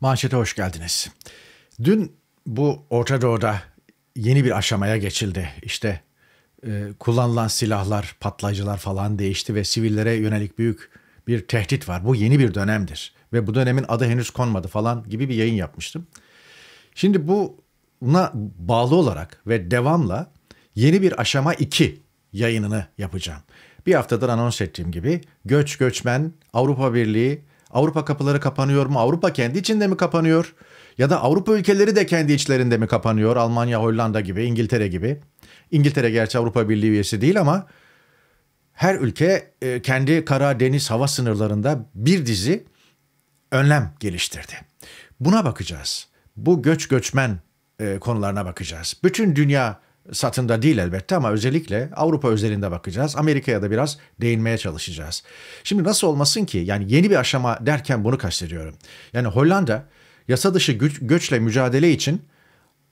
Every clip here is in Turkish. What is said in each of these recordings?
Manşete hoş geldiniz. Dün bu Orta Doğu'da yeni bir aşamaya geçildi. İşte e, kullanılan silahlar, patlayıcılar falan değişti ve sivillere yönelik büyük bir tehdit var. Bu yeni bir dönemdir ve bu dönemin adı henüz konmadı falan gibi bir yayın yapmıştım. Şimdi bu buna bağlı olarak ve devamla yeni bir aşama 2 yayınını yapacağım. Bir haftadır anons ettiğim gibi göç göçmen, Avrupa Birliği, Avrupa kapıları kapanıyor mu? Avrupa kendi içinde mi kapanıyor? Ya da Avrupa ülkeleri de kendi içlerinde mi kapanıyor? Almanya, Hollanda gibi, İngiltere gibi. İngiltere gerçi Avrupa Birliği üyesi değil ama her ülke e, kendi kara, deniz, hava sınırlarında bir dizi önlem geliştirdi. Buna bakacağız. Bu göç göçmen e, konularına bakacağız. Bütün dünya satında değil elbette ama özellikle Avrupa özelinde bakacağız. Amerika'ya da biraz değinmeye çalışacağız. Şimdi nasıl olmasın ki? Yani yeni bir aşama derken bunu kastediyorum. Yani Hollanda yasa dışı güç, göçle mücadele için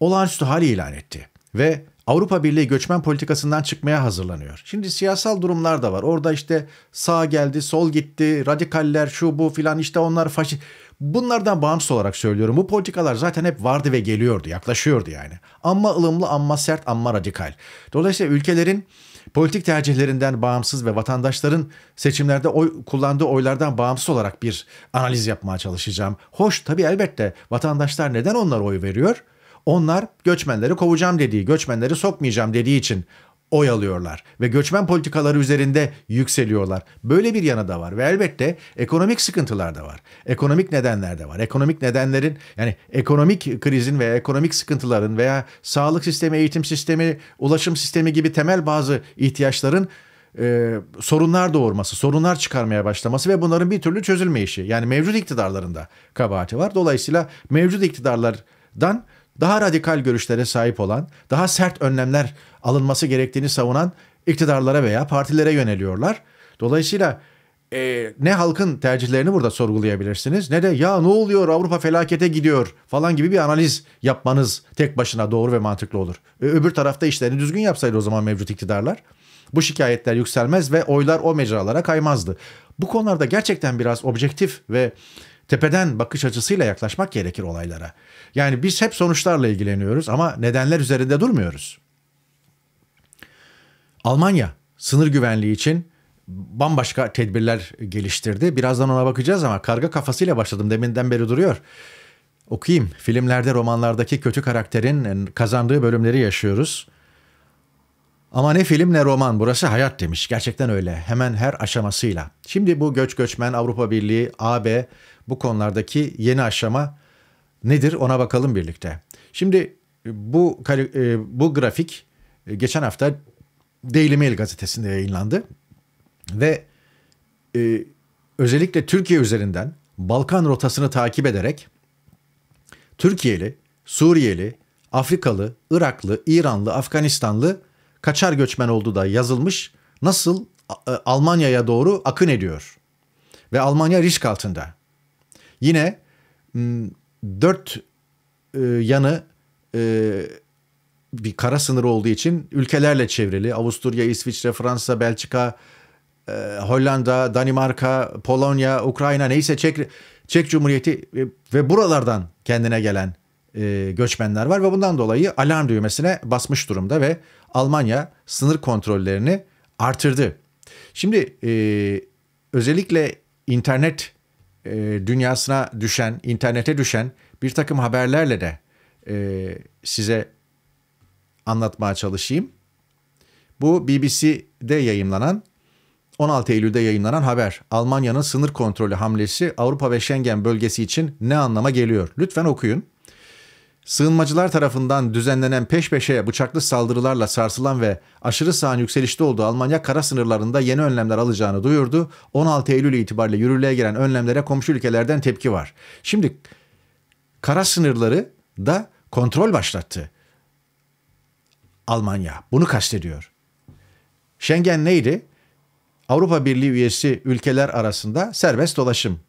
olağanüstü hali ilan etti ve Avrupa Birliği göçmen politikasından çıkmaya hazırlanıyor. Şimdi siyasal durumlar da var. Orada işte sağ geldi, sol gitti, radikaller şu bu filan işte onlar faşist. Bunlardan bağımsız olarak söylüyorum. Bu politikalar zaten hep vardı ve geliyordu, yaklaşıyordu yani. Amma ılımlı, amma sert, amma radikal. Dolayısıyla ülkelerin politik tercihlerinden bağımsız ve vatandaşların seçimlerde oy kullandığı oylardan bağımsız olarak bir analiz yapmaya çalışacağım. Hoş tabii elbette vatandaşlar neden onlara oy veriyor? Onlar göçmenleri kovacağım dediği, göçmenleri sokmayacağım dediği için oy alıyorlar ve göçmen politikaları üzerinde yükseliyorlar. Böyle bir yanı da var ve elbette ekonomik sıkıntılar da var. Ekonomik nedenler de var. Ekonomik nedenlerin yani ekonomik krizin veya ekonomik sıkıntıların veya sağlık sistemi, eğitim sistemi, ulaşım sistemi gibi temel bazı ihtiyaçların e, sorunlar doğurması, sorunlar çıkarmaya başlaması ve bunların bir türlü çözülme işi Yani mevcut iktidarlarında kabahati var. Dolayısıyla mevcut iktidarlardan daha radikal görüşlere sahip olan, daha sert önlemler alınması gerektiğini savunan iktidarlara veya partilere yöneliyorlar. Dolayısıyla e, ne halkın tercihlerini burada sorgulayabilirsiniz ne de ya ne oluyor Avrupa felakete gidiyor falan gibi bir analiz yapmanız tek başına doğru ve mantıklı olur. E, öbür tarafta işlerini düzgün yapsaydı o zaman mevcut iktidarlar bu şikayetler yükselmez ve oylar o mecralara kaymazdı. Bu konularda gerçekten biraz objektif ve tepeden bakış açısıyla yaklaşmak gerekir olaylara. Yani biz hep sonuçlarla ilgileniyoruz ama nedenler üzerinde durmuyoruz. Almanya sınır güvenliği için bambaşka tedbirler geliştirdi. Birazdan ona bakacağız ama karga kafasıyla başladım deminden beri duruyor. Okuyayım. Filmlerde, romanlardaki kötü karakterin kazandığı bölümleri yaşıyoruz. Ama ne film ne roman burası hayat demiş. Gerçekten öyle. Hemen her aşamasıyla. Şimdi bu göç göçmen Avrupa Birliği, AB bu konulardaki yeni aşama nedir ona bakalım birlikte. Şimdi e, bu e, bu grafik e, geçen hafta Daily Mail gazetesinde yayınlandı ve e, özellikle Türkiye üzerinden Balkan rotasını takip ederek Türkiye'li, Suriyeli, Afrikalı, Iraklı, İranlı, Afganistanlı kaçar göçmen olduğu da yazılmış nasıl Almanya'ya doğru akın ediyor ve Almanya risk altında. Yine dört e, yanı e, bir kara sınırı olduğu için ülkelerle çevrili. Avusturya, İsviçre, Fransa, Belçika, e, Hollanda, Danimarka, Polonya, Ukrayna neyse Çek, Çek Cumhuriyeti ve buralardan kendine gelen göçmenler var ve bundan dolayı alarm düğmesine basmış durumda ve Almanya sınır kontrollerini artırdı. Şimdi özellikle internet e, dünyasına düşen, internete düşen bir takım haberlerle de e, size anlatmaya çalışayım. Bu BBC'de yayınlanan 16 Eylül'de yayınlanan haber. Almanya'nın sınır kontrolü hamlesi Avrupa ve Schengen bölgesi için ne anlama geliyor? Lütfen okuyun. Sığınmacılar tarafından düzenlenen peş peşe bıçaklı saldırılarla sarsılan ve aşırı sağın yükselişte olduğu Almanya kara sınırlarında yeni önlemler alacağını duyurdu. 16 Eylül itibariyle yürürlüğe giren önlemlere komşu ülkelerden tepki var. Şimdi kara sınırları da kontrol başlattı. Almanya bunu kastediyor. Schengen neydi? Avrupa Birliği üyesi ülkeler arasında serbest dolaşım.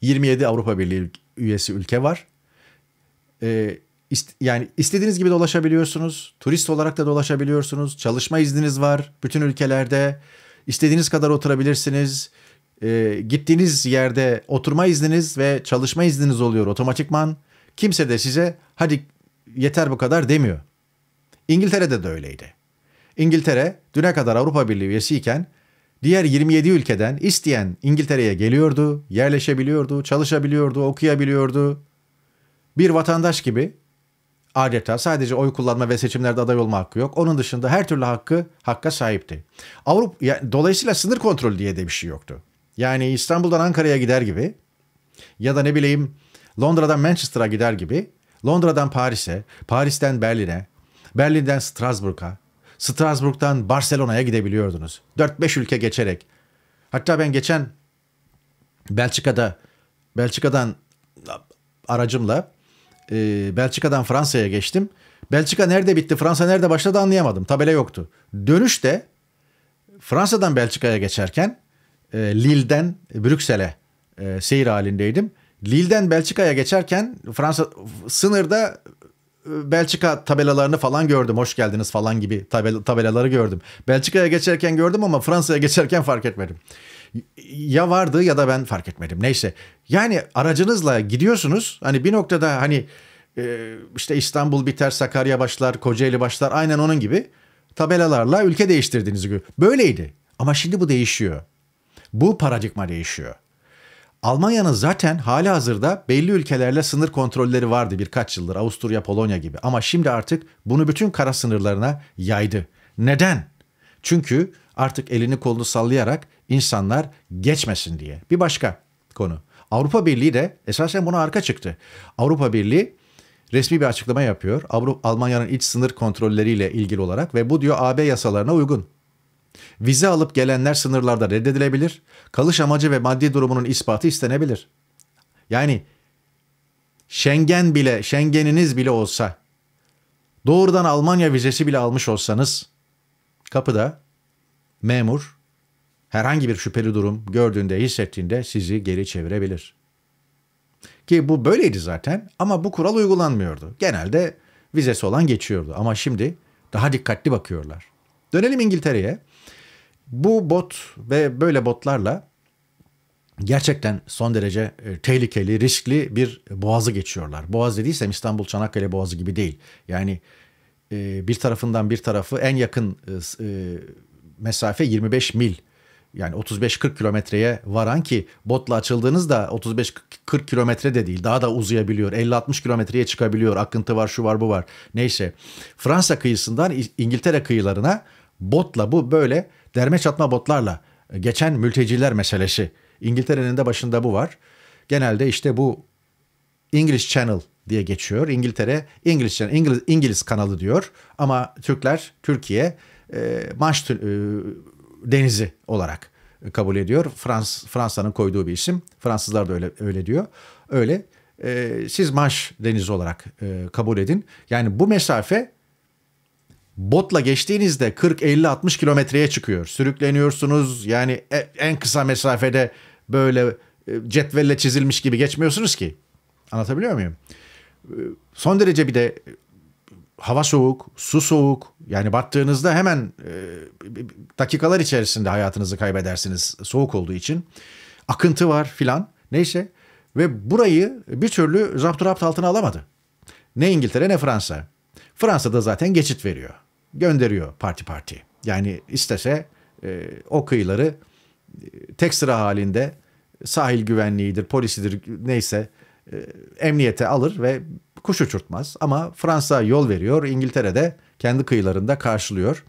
27 Avrupa Birliği üyesi ülke var e, ist, yani istediğiniz gibi dolaşabiliyorsunuz. Turist olarak da dolaşabiliyorsunuz. Çalışma izniniz var bütün ülkelerde. İstediğiniz kadar oturabilirsiniz. E, gittiğiniz yerde oturma izniniz ve çalışma izniniz oluyor otomatikman. Kimse de size hadi yeter bu kadar demiyor. İngiltere'de de öyleydi. İngiltere düne kadar Avrupa Birliği üyesiyken diğer 27 ülkeden isteyen İngiltere'ye geliyordu, yerleşebiliyordu, çalışabiliyordu, okuyabiliyordu bir vatandaş gibi adeta sadece oy kullanma ve seçimlerde aday olma hakkı yok. Onun dışında her türlü hakkı hakka sahipti. Avrupa yani dolayısıyla sınır kontrolü diye de bir şey yoktu. Yani İstanbul'dan Ankara'ya gider gibi ya da ne bileyim Londra'dan Manchester'a gider gibi Londra'dan Paris'e, Paris'ten Berlin'e, Berlin'den Strasbourg'a, Strasbourg'dan Barcelona'ya gidebiliyordunuz. 4-5 ülke geçerek. Hatta ben geçen Belçika'da Belçika'dan aracımla e, Belçika'dan Fransa'ya geçtim. Belçika nerede bitti, Fransa nerede başladı anlayamadım. Tabela yoktu. Dönüşte Fransa'dan Belçika'ya geçerken e, Lille'den Brüksel'e e, seyir halindeydim. Lille'den Belçika'ya geçerken Fransa sınırda e, Belçika tabelalarını falan gördüm. Hoş geldiniz falan gibi tabel tabelaları gördüm. Belçika'ya geçerken gördüm ama Fransa'ya geçerken fark etmedim. Ya vardı ya da ben fark etmedim. Neyse. Yani aracınızla gidiyorsunuz. Hani bir noktada hani e, işte İstanbul biter, Sakarya başlar, Kocaeli başlar. Aynen onun gibi tabelalarla ülke değiştirdiğinizi görüyor. Böyleydi. Ama şimdi bu değişiyor. Bu paradigma değişiyor. Almanya'nın zaten hali hazırda belli ülkelerle sınır kontrolleri vardı birkaç yıldır. Avusturya, Polonya gibi. Ama şimdi artık bunu bütün kara sınırlarına yaydı. Neden? Çünkü artık elini kolunu sallayarak insanlar geçmesin diye. Bir başka konu. Avrupa Birliği de esasen buna arka çıktı. Avrupa Birliği resmi bir açıklama yapıyor. Avrupa Almanya'nın iç sınır kontrolleriyle ilgili olarak ve bu diyor AB yasalarına uygun. Vize alıp gelenler sınırlarda reddedilebilir. Kalış amacı ve maddi durumunun ispatı istenebilir. Yani Schengen bile, Schengen'iniz bile olsa, doğrudan Almanya vizesi bile almış olsanız kapıda memur herhangi bir şüpheli durum gördüğünde, hissettiğinde sizi geri çevirebilir. Ki bu böyleydi zaten ama bu kural uygulanmıyordu. Genelde vizesi olan geçiyordu ama şimdi daha dikkatli bakıyorlar. Dönelim İngiltere'ye. Bu bot ve böyle botlarla gerçekten son derece e, tehlikeli, riskli bir boğazı geçiyorlar. Boğaz dediysem İstanbul Çanakkale Boğazı gibi değil. Yani e, bir tarafından bir tarafı en yakın e, mesafe 25 mil. Yani 35-40 kilometreye varan ki botla açıldığınızda 35-40 kilometre de değil daha da uzayabiliyor. 50-60 kilometreye çıkabiliyor. Akıntı var şu var bu var. Neyse Fransa kıyısından İngiltere kıyılarına botla bu böyle derme çatma botlarla e, geçen mülteciler meselesi. İngiltere'nin de başında bu var. Genelde işte bu English Channel diye geçiyor. İngiltere İngiliz, İngiliz, İngiliz kanalı diyor ama Türkler Türkiye e, Manş e, denizi olarak kabul ediyor. Frans Fransa'nın koyduğu bir isim. Fransızlar da öyle öyle diyor. Öyle e, siz Manş denizi olarak e, kabul edin. Yani bu mesafe botla geçtiğinizde 40 50 60 kilometreye çıkıyor. Sürükleniyorsunuz. Yani e, en kısa mesafede böyle e, cetvelle çizilmiş gibi geçmiyorsunuz ki. Anlatabiliyor muyum? E, son derece bir de hava soğuk, su soğuk. Yani battığınızda hemen e, dakikalar içerisinde hayatınızı kaybedersiniz soğuk olduğu için. Akıntı var filan. Neyse ve burayı bir türlü zapturapt altına alamadı. Ne İngiltere ne Fransa. Fransa da zaten geçit veriyor. Gönderiyor parti parti. Yani istese e, o kıyıları e, tek sıra halinde sahil güvenliğidir, polisidir neyse e, emniyete alır ve kuş uçurtmaz. Ama Fransa yol veriyor, İngiltere de kendi kıyılarında karşılıyor.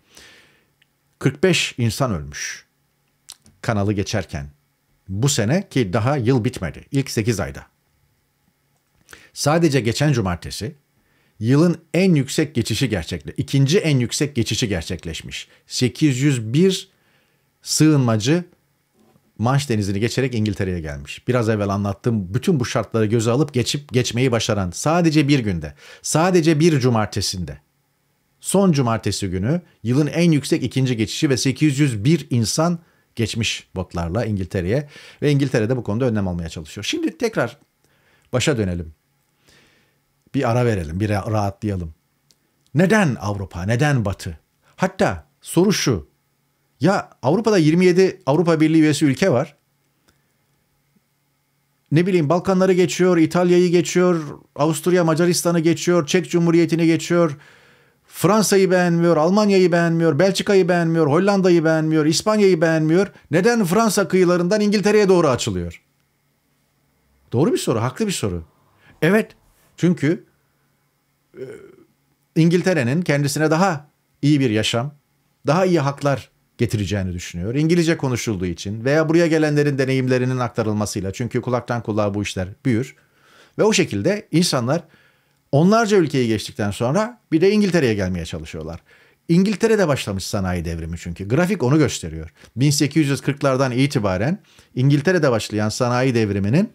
45 insan ölmüş kanalı geçerken. Bu sene ki daha yıl bitmedi. ilk 8 ayda. Sadece geçen cumartesi yılın en yüksek geçişi gerçekle ikinci en yüksek geçişi gerçekleşmiş. 801 sığınmacı Manş denizini geçerek İngiltere'ye gelmiş. Biraz evvel anlattığım bütün bu şartları göze alıp geçip geçmeyi başaran sadece bir günde, sadece bir cumartesinde. Son cumartesi günü yılın en yüksek ikinci geçişi ve 801 insan geçmiş botlarla İngiltere'ye ve İngiltere'de bu konuda önlem almaya çalışıyor. Şimdi tekrar başa dönelim. Bir ara verelim, bir rahatlayalım. Neden Avrupa, neden Batı? Hatta soru şu, ya Avrupa'da 27 Avrupa Birliği üyesi ülke var. Ne bileyim Balkanları geçiyor, İtalya'yı geçiyor, Avusturya Macaristan'ı geçiyor, Çek Cumhuriyeti'ni geçiyor. Fransa'yı beğenmiyor, Almanya'yı beğenmiyor, Belçika'yı beğenmiyor, Hollanda'yı beğenmiyor, İspanya'yı beğenmiyor. Neden Fransa kıyılarından İngiltere'ye doğru açılıyor? Doğru bir soru, haklı bir soru. Evet, çünkü e, İngiltere'nin kendisine daha iyi bir yaşam, daha iyi haklar getireceğini düşünüyor. İngilizce konuşulduğu için veya buraya gelenlerin deneyimlerinin aktarılmasıyla çünkü kulaktan kulağa bu işler büyür. Ve o şekilde insanlar onlarca ülkeyi geçtikten sonra bir de İngiltere'ye gelmeye çalışıyorlar. İngiltere'de başlamış sanayi devrimi çünkü. Grafik onu gösteriyor. 1840'lardan itibaren İngiltere'de başlayan sanayi devriminin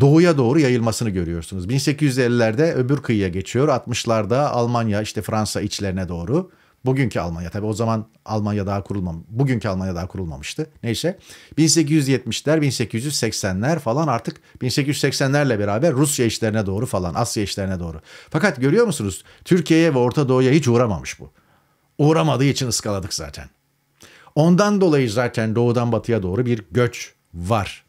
doğuya doğru yayılmasını görüyorsunuz. 1850'lerde öbür kıyıya geçiyor. 60'larda Almanya işte Fransa içlerine doğru. Bugünkü Almanya tabii o zaman Almanya daha kurulmam. Bugünkü Almanya daha kurulmamıştı. Neyse 1870'ler 1880'ler falan artık 1880'lerle beraber Rusya işlerine doğru falan Asya işlerine doğru. Fakat görüyor musunuz Türkiye'ye ve Orta Doğu'ya hiç uğramamış bu. Uğramadığı için ıskaladık zaten. Ondan dolayı zaten doğudan batıya doğru bir göç var.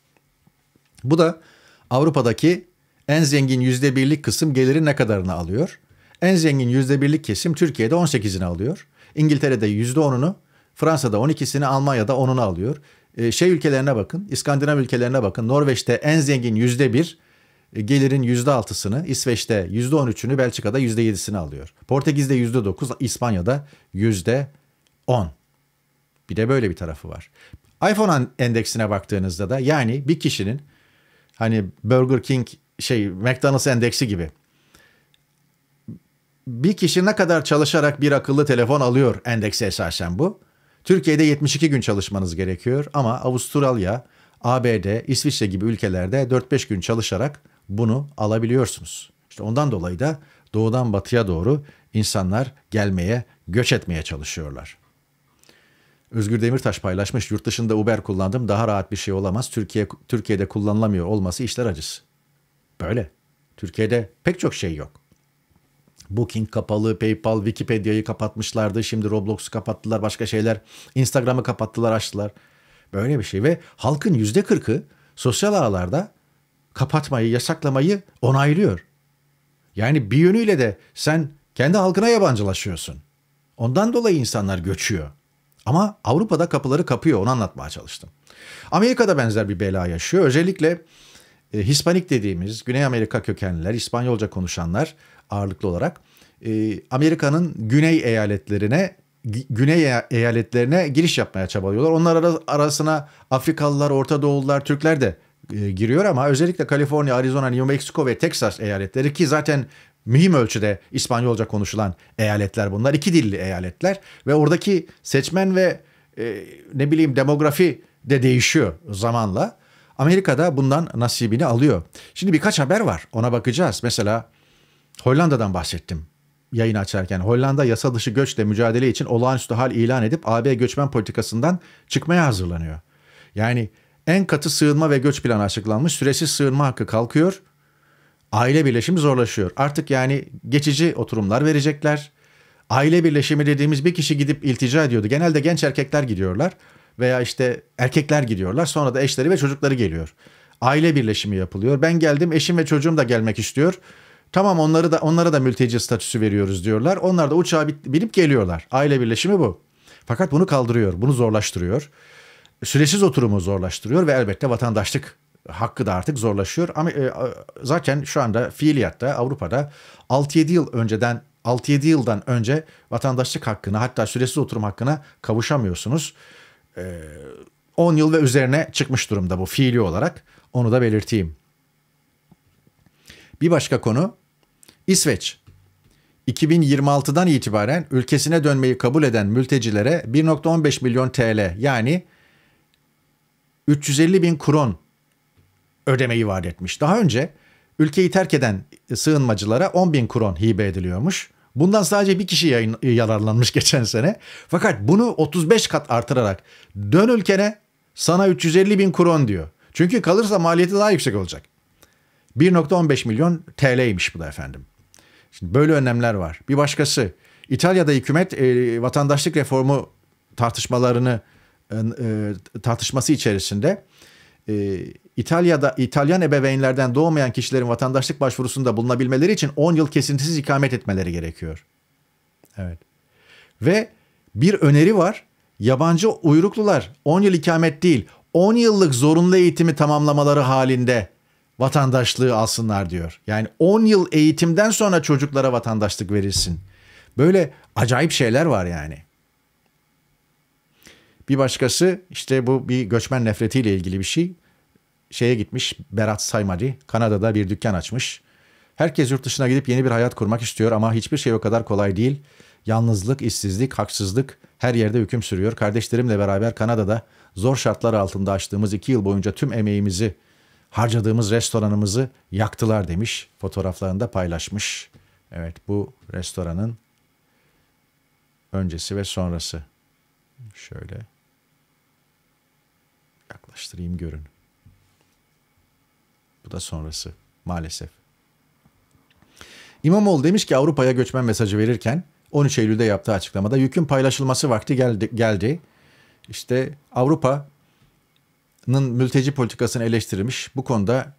Bu da Avrupa'daki en zengin yüzde birlik kısım geliri ne kadarını alıyor? En zengin %1'lik kesim Türkiye'de 18'ini alıyor. İngiltere'de %10'unu, Fransa'da 12'sini, Almanya'da 10'unu alıyor. Ee, şey ülkelerine bakın, İskandinav ülkelerine bakın. Norveç'te en zengin %1, e, gelirin %6'sını, İsveç'te %13'ünü, Belçika'da %7'sini alıyor. Portekiz'de %9, İspanya'da %10. Bir de böyle bir tarafı var. iPhone endeksine baktığınızda da yani bir kişinin hani Burger King şey McDonald's endeksi gibi bir kişi ne kadar çalışarak bir akıllı telefon alıyor endekse esasen bu. Türkiye'de 72 gün çalışmanız gerekiyor ama Avustralya, ABD, İsviçre gibi ülkelerde 4-5 gün çalışarak bunu alabiliyorsunuz. İşte ondan dolayı da doğudan batıya doğru insanlar gelmeye, göç etmeye çalışıyorlar. Özgür Demirtaş paylaşmış yurt dışında Uber kullandım daha rahat bir şey olamaz. Türkiye Türkiye'de kullanılamıyor olması işler acısı. Böyle. Türkiye'de pek çok şey yok. Booking kapalı, PayPal, Wikipedia'yı kapatmışlardı. Şimdi Roblox'u kapattılar, başka şeyler. Instagram'ı kapattılar, açtılar. Böyle bir şey ve halkın yüzde kırkı sosyal ağlarda kapatmayı, yasaklamayı onaylıyor. Yani bir yönüyle de sen kendi halkına yabancılaşıyorsun. Ondan dolayı insanlar göçüyor. Ama Avrupa'da kapıları kapıyor onu anlatmaya çalıştım. Amerika'da benzer bir bela yaşıyor. Özellikle e, Hispanik dediğimiz Güney Amerika kökenliler, İspanyolca konuşanlar ağırlıklı olarak e, Amerika'nın güney eyaletlerine Güney eyaletlerine giriş yapmaya çabalıyorlar. Onlar arasına Afrikalılar, Orta Doğulular, Türkler de e, giriyor ama özellikle Kaliforniya, Arizona, New Mexico ve Texas eyaletleri ki zaten mühim ölçüde İspanyolca konuşulan eyaletler bunlar. iki dilli eyaletler ve oradaki seçmen ve e, ne bileyim demografi de değişiyor zamanla. Amerika'da bundan nasibini alıyor. Şimdi birkaç haber var ona bakacağız. Mesela Hollanda'dan bahsettim yayın açarken. Hollanda yasa dışı göçle mücadele için olağanüstü hal ilan edip AB göçmen politikasından çıkmaya hazırlanıyor. Yani en katı sığınma ve göç planı açıklanmış. Süresiz sığınma hakkı kalkıyor. Aile birleşimi zorlaşıyor. Artık yani geçici oturumlar verecekler. Aile birleşimi dediğimiz bir kişi gidip iltica ediyordu. Genelde genç erkekler gidiyorlar veya işte erkekler gidiyorlar. Sonra da eşleri ve çocukları geliyor. Aile birleşimi yapılıyor. Ben geldim, eşim ve çocuğum da gelmek istiyor. Tamam onları da onlara da mülteci statüsü veriyoruz diyorlar. Onlar da uçağa binip geliyorlar. Aile birleşimi bu. Fakat bunu kaldırıyor, bunu zorlaştırıyor. Süresiz oturumu zorlaştırıyor ve elbette vatandaşlık hakkı da artık zorlaşıyor. Ama e, zaten şu anda fiiliyatta Avrupa'da 6-7 yıl önceden 6-7 yıldan önce vatandaşlık hakkına hatta süresiz oturum hakkına kavuşamıyorsunuz. 10 e, yıl ve üzerine çıkmış durumda bu fiili olarak. Onu da belirteyim. Bir başka konu İsveç. 2026'dan itibaren ülkesine dönmeyi kabul eden mültecilere 1.15 milyon TL yani 350 bin kron ödemeyi vaat etmiş. Daha önce ülkeyi terk eden sığınmacılara 10 bin kron hibe ediliyormuş. Bundan sadece bir kişi yayın, yararlanmış geçen sene. Fakat bunu 35 kat artırarak dön ülkene sana 350 bin kron diyor. Çünkü kalırsa maliyeti daha yüksek olacak. 1.15 milyon TL'ymiş bu da efendim. Şimdi böyle önlemler var. Bir başkası İtalya'da hükümet e, vatandaşlık reformu tartışmalarını e, e tartışması içerisinde e, İtalya'da İtalyan ebeveynlerden doğmayan kişilerin vatandaşlık başvurusunda bulunabilmeleri için 10 yıl kesintisiz ikamet etmeleri gerekiyor. Evet. Ve bir öneri var. Yabancı uyruklular 10 yıl ikamet değil 10 yıllık zorunlu eğitimi tamamlamaları halinde vatandaşlığı alsınlar diyor. Yani 10 yıl eğitimden sonra çocuklara vatandaşlık verilsin. Böyle acayip şeyler var yani. Bir başkası işte bu bir göçmen nefretiyle ilgili bir şey. Şeye gitmiş Berat Saymacı Kanada'da bir dükkan açmış. Herkes yurt dışına gidip yeni bir hayat kurmak istiyor ama hiçbir şey o kadar kolay değil. Yalnızlık, işsizlik, haksızlık her yerde hüküm sürüyor. Kardeşlerimle beraber Kanada'da zor şartlar altında açtığımız iki yıl boyunca tüm emeğimizi harcadığımız restoranımızı yaktılar demiş. Fotoğraflarını da paylaşmış. Evet bu restoranın öncesi ve sonrası. Şöyle yaklaştırayım görün. Bu da sonrası maalesef. İmamoğlu demiş ki Avrupa'ya göçmen mesajı verirken 13 Eylül'de yaptığı açıklamada yükün paylaşılması vakti geldi. geldi. İşte Avrupa mülteci politikasını eleştirmiş. Bu konuda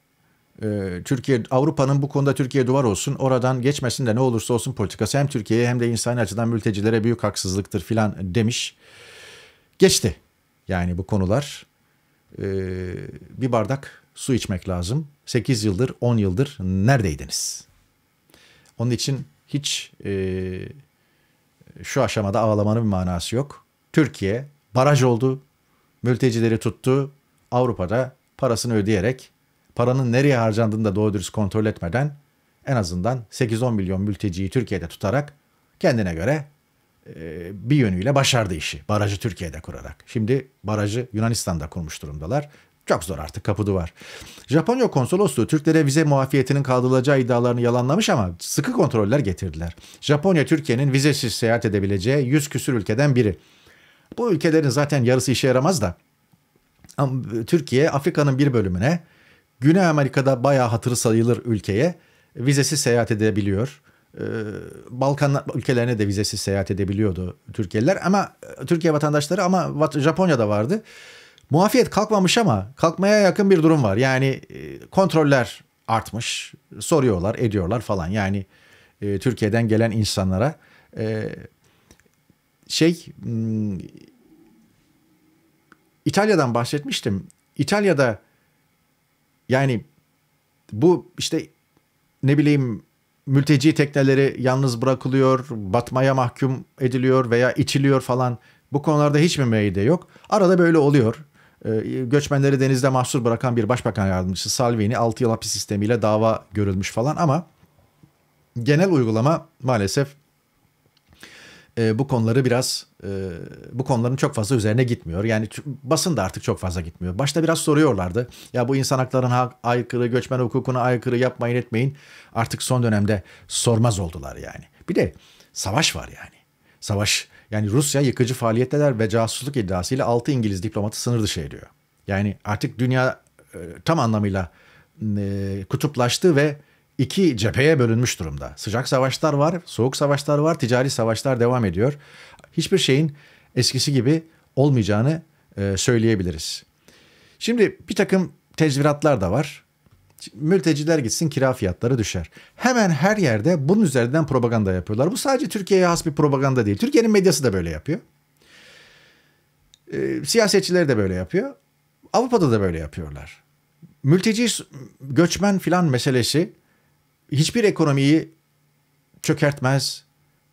e, Türkiye Avrupa'nın bu konuda Türkiye duvar olsun oradan geçmesin de ne olursa olsun politikası hem Türkiye'ye hem de insani açıdan mültecilere büyük haksızlıktır filan demiş. Geçti yani bu konular e, bir bardak su içmek lazım. 8 yıldır 10 yıldır neredeydiniz? Onun için hiç e, şu aşamada ağlamanın bir manası yok. Türkiye baraj oldu, mültecileri tuttu, Avrupa'da parasını ödeyerek paranın nereye harcandığını da doğru dürüst kontrol etmeden en azından 8-10 milyon mülteciyi Türkiye'de tutarak kendine göre e, bir yönüyle başardı işi. Barajı Türkiye'de kurarak. Şimdi barajı Yunanistan'da kurmuş durumdalar. Çok zor artık kapı duvar. Japonya konsolosluğu Türklere vize muafiyetinin kaldırılacağı iddialarını yalanlamış ama sıkı kontroller getirdiler. Japonya Türkiye'nin vizesiz seyahat edebileceği yüz küsür ülkeden biri. Bu ülkelerin zaten yarısı işe yaramaz da Türkiye Afrika'nın bir bölümüne Güney Amerika'da bayağı hatırı sayılır ülkeye vizesiz seyahat edebiliyor. Ee, Balkan ülkelerine de vizesiz seyahat edebiliyordu Türkiye'liler ama e, Türkiye vatandaşları ama Japonya'da vardı. Muafiyet kalkmamış ama kalkmaya yakın bir durum var. Yani e, kontroller artmış. Soruyorlar, ediyorlar falan. Yani e, Türkiye'den gelen insanlara şey İtalya'dan bahsetmiştim. İtalya'da yani bu işte ne bileyim mülteci tekneleri yalnız bırakılıyor, batmaya mahkum ediliyor veya içiliyor falan. Bu konularda hiç mi meyde yok? Arada böyle oluyor. Ee, göçmenleri denizde mahsur bırakan bir başbakan yardımcısı Salvini 6 yıl hapis sistemiyle dava görülmüş falan ama genel uygulama maalesef e, bu konuları biraz e, bu konuların çok fazla üzerine gitmiyor. Yani basın da artık çok fazla gitmiyor. Başta biraz soruyorlardı. Ya bu insan haklarına aykırı, göçmen hukukuna aykırı yapmayın etmeyin. Artık son dönemde sormaz oldular yani. Bir de savaş var yani. Savaş yani Rusya yıkıcı faaliyetler ve casusluk iddiasıyla 6 İngiliz diplomatı sınır dışı ediyor. Yani artık dünya e, tam anlamıyla e, kutuplaştı ve iki cepheye bölünmüş durumda. Sıcak savaşlar var, soğuk savaşlar var, ticari savaşlar devam ediyor. Hiçbir şeyin eskisi gibi olmayacağını e, söyleyebiliriz. Şimdi bir takım tezviratlar da var. Mülteciler gitsin kira fiyatları düşer. Hemen her yerde bunun üzerinden propaganda yapıyorlar. Bu sadece Türkiye'ye has bir propaganda değil. Türkiye'nin medyası da böyle yapıyor. E, siyasetçileri de böyle yapıyor. Avrupa'da da böyle yapıyorlar. Mülteci göçmen filan meselesi hiçbir ekonomiyi çökertmez.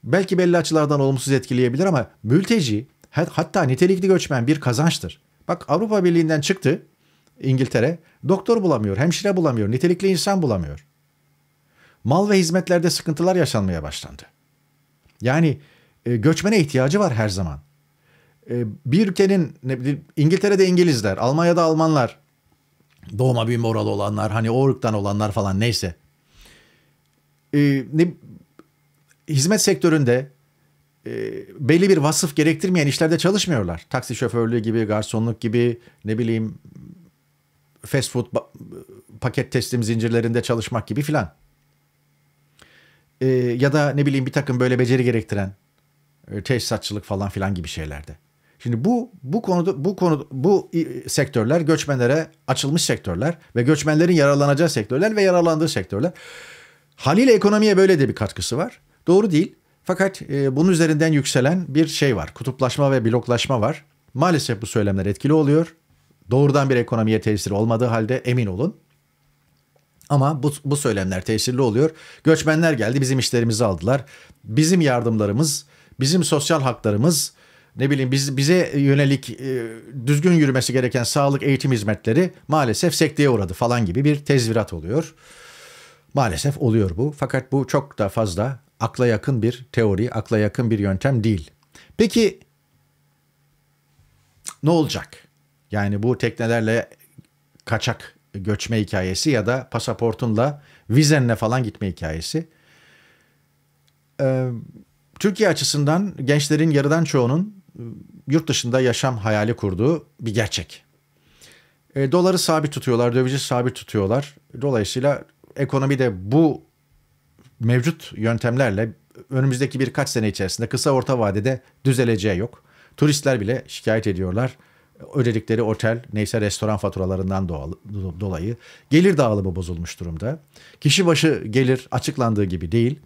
Belki belli açılardan olumsuz etkileyebilir ama mülteci hatta nitelikli göçmen bir kazançtır. Bak Avrupa Birliği'nden çıktı İngiltere. Doktor bulamıyor, hemşire bulamıyor, nitelikli insan bulamıyor. Mal ve hizmetlerde sıkıntılar yaşanmaya başlandı. Yani e, göçmene ihtiyacı var her zaman. E, bir ülkenin İngiltere'de İngilizler, Almanya'da Almanlar, doğma büyüme oralı olanlar, hani o olanlar falan neyse e, ne, hizmet sektöründe e, belli bir vasıf gerektirmeyen işlerde çalışmıyorlar. Taksi şoförlüğü gibi, garsonluk gibi, ne bileyim fast food paket teslim zincirlerinde çalışmak gibi filan. E, ya da ne bileyim bir takım böyle beceri gerektiren e, tesisatçılık falan filan gibi şeylerde. Şimdi bu bu konuda bu konu bu e, sektörler göçmenlere açılmış sektörler ve göçmenlerin yararlanacağı sektörler ve yararlandığı sektörler. Haliyle ekonomiye böyle de bir katkısı var. Doğru değil. Fakat e, bunun üzerinden yükselen bir şey var. Kutuplaşma ve bloklaşma var. Maalesef bu söylemler etkili oluyor. Doğrudan bir ekonomiye tesiri olmadığı halde emin olun. Ama bu, bu söylemler tesirli oluyor. Göçmenler geldi bizim işlerimizi aldılar. Bizim yardımlarımız, bizim sosyal haklarımız, ne bileyim biz, bize yönelik e, düzgün yürümesi gereken sağlık eğitim hizmetleri maalesef sekteye uğradı falan gibi bir tezvirat oluyor. Maalesef oluyor bu. Fakat bu çok da fazla akla yakın bir teori, akla yakın bir yöntem değil. Peki ne olacak? Yani bu teknelerle kaçak göçme hikayesi ya da pasaportunla vizenle falan gitme hikayesi. Ee, Türkiye açısından gençlerin yarıdan çoğunun e, yurt dışında yaşam hayali kurduğu bir gerçek. E, doları sabit tutuyorlar, dövizi sabit tutuyorlar. Dolayısıyla ekonomide bu mevcut yöntemlerle önümüzdeki birkaç sene içerisinde kısa orta vadede düzeleceği yok. Turistler bile şikayet ediyorlar. Ödedikleri otel neyse restoran faturalarından dolayı gelir dağılımı bozulmuş durumda. Kişi başı gelir açıklandığı gibi değil.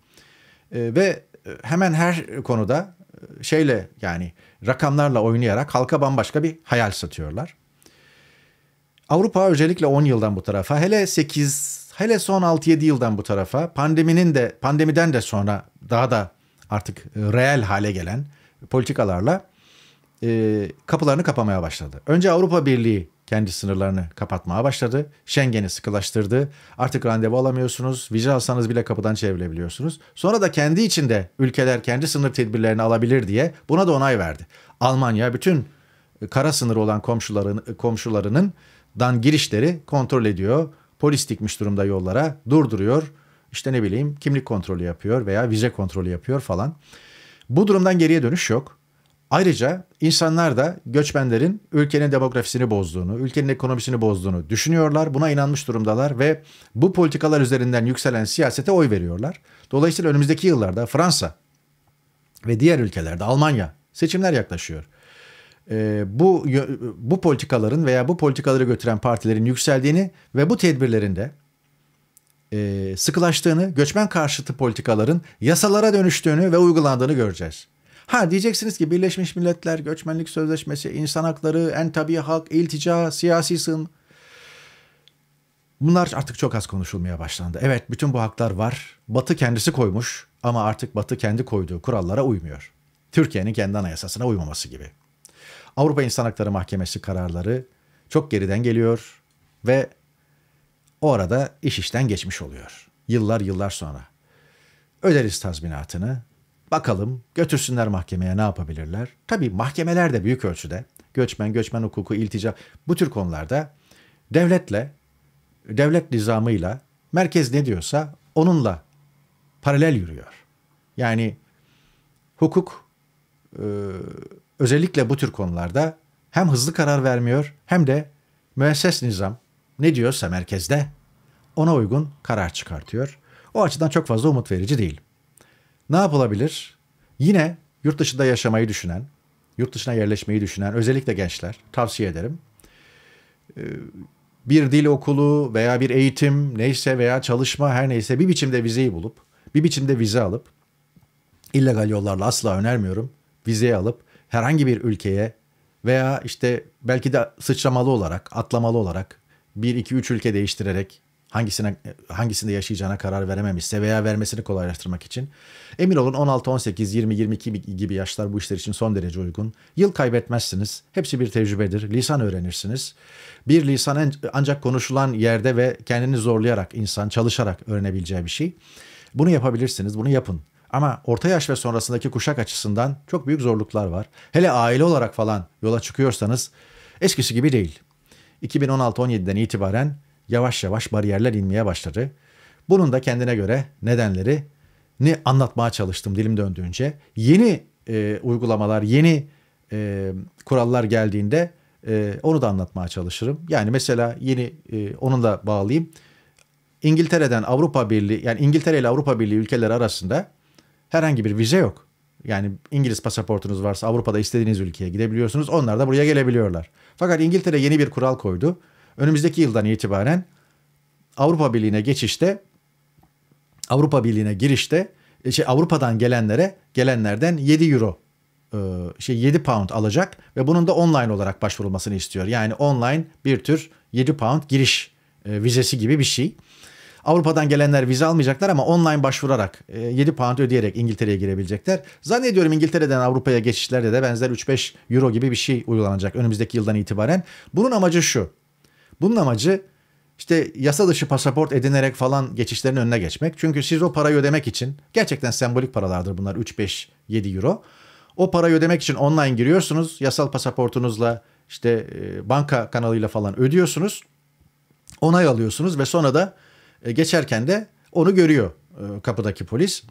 Ee, ve e, hemen her konuda e, şeyle yani rakamlarla oynayarak halka bambaşka bir hayal satıyorlar. Avrupa özellikle 10 yıldan bu tarafa hele 8 hele son 6-7 yıldan bu tarafa pandeminin de pandemiden de sonra daha da artık e, reel hale gelen politikalarla e, kapılarını kapamaya başladı. Önce Avrupa Birliği kendi sınırlarını kapatmaya başladı. Schengen'i sıkılaştırdı. Artık randevu alamıyorsunuz. Vize alsanız bile kapıdan çevrilebiliyorsunuz. Sonra da kendi içinde ülkeler kendi sınır tedbirlerini alabilir diye buna da onay verdi. Almanya bütün e, kara sınırı olan komşuların, komşularının dan girişleri kontrol ediyor polis dikmiş durumda yollara durduruyor. İşte ne bileyim kimlik kontrolü yapıyor veya vize kontrolü yapıyor falan. Bu durumdan geriye dönüş yok. Ayrıca insanlar da göçmenlerin ülkenin demografisini bozduğunu, ülkenin ekonomisini bozduğunu düşünüyorlar. Buna inanmış durumdalar ve bu politikalar üzerinden yükselen siyasete oy veriyorlar. Dolayısıyla önümüzdeki yıllarda Fransa ve diğer ülkelerde Almanya seçimler yaklaşıyor e, bu bu politikaların veya bu politikaları götüren partilerin yükseldiğini ve bu tedbirlerinde e, sıkılaştığını, göçmen karşıtı politikaların yasalara dönüştüğünü ve uygulandığını göreceğiz. Ha diyeceksiniz ki Birleşmiş Milletler Göçmenlik Sözleşmesi, insan hakları, en tabi hak, iltica, siyasi sığınma. Bunlar artık çok az konuşulmaya başlandı. Evet bütün bu haklar var. Batı kendisi koymuş ama artık Batı kendi koyduğu kurallara uymuyor. Türkiye'nin kendi anayasasına uymaması gibi. Avrupa İnsan Hakları Mahkemesi kararları çok geriden geliyor ve o arada iş işten geçmiş oluyor. Yıllar yıllar sonra. Öderiz tazminatını. Bakalım götürsünler mahkemeye ne yapabilirler? Tabii mahkemeler de büyük ölçüde göçmen, göçmen hukuku, iltica bu tür konularda devletle, devlet nizamıyla merkez ne diyorsa onunla paralel yürüyor. Yani hukuk e, özellikle bu tür konularda hem hızlı karar vermiyor hem de müesses nizam ne diyorsa merkezde ona uygun karar çıkartıyor. O açıdan çok fazla umut verici değil. Ne yapılabilir? Yine yurt dışında yaşamayı düşünen, yurt dışına yerleşmeyi düşünen özellikle gençler tavsiye ederim. Ee, bir dil okulu veya bir eğitim neyse veya çalışma her neyse bir biçimde vizeyi bulup, bir biçimde vize alıp, illegal yollarla asla önermiyorum, vizeyi alıp herhangi bir ülkeye veya işte belki de sıçramalı olarak, atlamalı olarak 1 2 3 ülke değiştirerek hangisine hangisinde yaşayacağına karar verememişse veya vermesini kolaylaştırmak için emin olun 16 18 20 22 gibi yaşlar bu işler için son derece uygun. Yıl kaybetmezsiniz. Hepsi bir tecrübedir. Lisan öğrenirsiniz. Bir lisan ancak konuşulan yerde ve kendini zorlayarak insan çalışarak öğrenebileceği bir şey. Bunu yapabilirsiniz. Bunu yapın. Ama orta yaş ve sonrasındaki kuşak açısından çok büyük zorluklar var. Hele aile olarak falan yola çıkıyorsanız eskisi gibi değil. 2016-17'den itibaren yavaş yavaş bariyerler inmeye başladı. Bunun da kendine göre nedenleri ne anlatmaya çalıştım dilim döndüğünce. Yeni e, uygulamalar, yeni e, kurallar geldiğinde e, onu da anlatmaya çalışırım. Yani mesela yeni e, onunla bağlayayım. İngiltere'den Avrupa Birliği yani İngiltere ile Avrupa Birliği ülkeleri arasında herhangi bir vize yok. Yani İngiliz pasaportunuz varsa Avrupa'da istediğiniz ülkeye gidebiliyorsunuz. Onlar da buraya gelebiliyorlar. Fakat İngiltere yeni bir kural koydu. Önümüzdeki yıldan itibaren Avrupa Birliği'ne geçişte Avrupa Birliği'ne girişte e, şey Avrupa'dan gelenlere gelenlerden 7 euro e, şey 7 pound alacak ve bunun da online olarak başvurulmasını istiyor. Yani online bir tür 7 pound giriş e, vizesi gibi bir şey. Avrupa'dan gelenler vize almayacaklar ama online başvurarak 7 e, pound ödeyerek İngiltere'ye girebilecekler. Zannediyorum İngiltere'den Avrupa'ya geçişlerde de benzer 3-5 euro gibi bir şey uygulanacak önümüzdeki yıldan itibaren. Bunun amacı şu. Bunun amacı işte yasa dışı pasaport edinerek falan geçişlerin önüne geçmek. Çünkü siz o parayı ödemek için gerçekten sembolik paralardır bunlar 3, 5, 7 euro. O parayı ödemek için online giriyorsunuz. Yasal pasaportunuzla işte e, banka kanalıyla falan ödüyorsunuz. Onay alıyorsunuz ve sonra da e, geçerken de onu görüyor e, kapıdaki polis.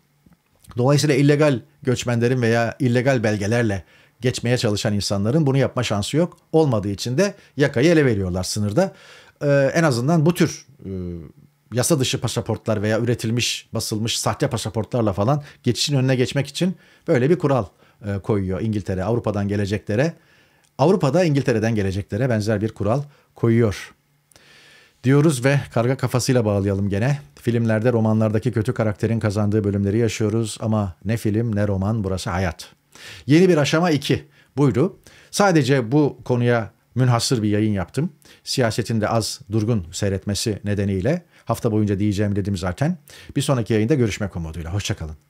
Dolayısıyla illegal göçmenlerin veya illegal belgelerle geçmeye çalışan insanların bunu yapma şansı yok. Olmadığı için de yakayı ele veriyorlar sınırda. E, en azından bu tür yasa dışı pasaportlar veya üretilmiş, basılmış sahte pasaportlarla falan geçişin önüne geçmek için böyle bir kural koyuyor İngiltere Avrupa'dan geleceklere. Avrupa'da İngiltere'den geleceklere benzer bir kural koyuyor diyoruz ve karga kafasıyla bağlayalım gene. Filmlerde romanlardaki kötü karakterin kazandığı bölümleri yaşıyoruz ama ne film ne roman burası hayat. Yeni bir aşama 2 buydu. Sadece bu konuya münhasır bir yayın yaptım. Siyasetin de az durgun seyretmesi nedeniyle hafta boyunca diyeceğim dedim zaten. Bir sonraki yayında görüşmek umuduyla. Hoşçakalın.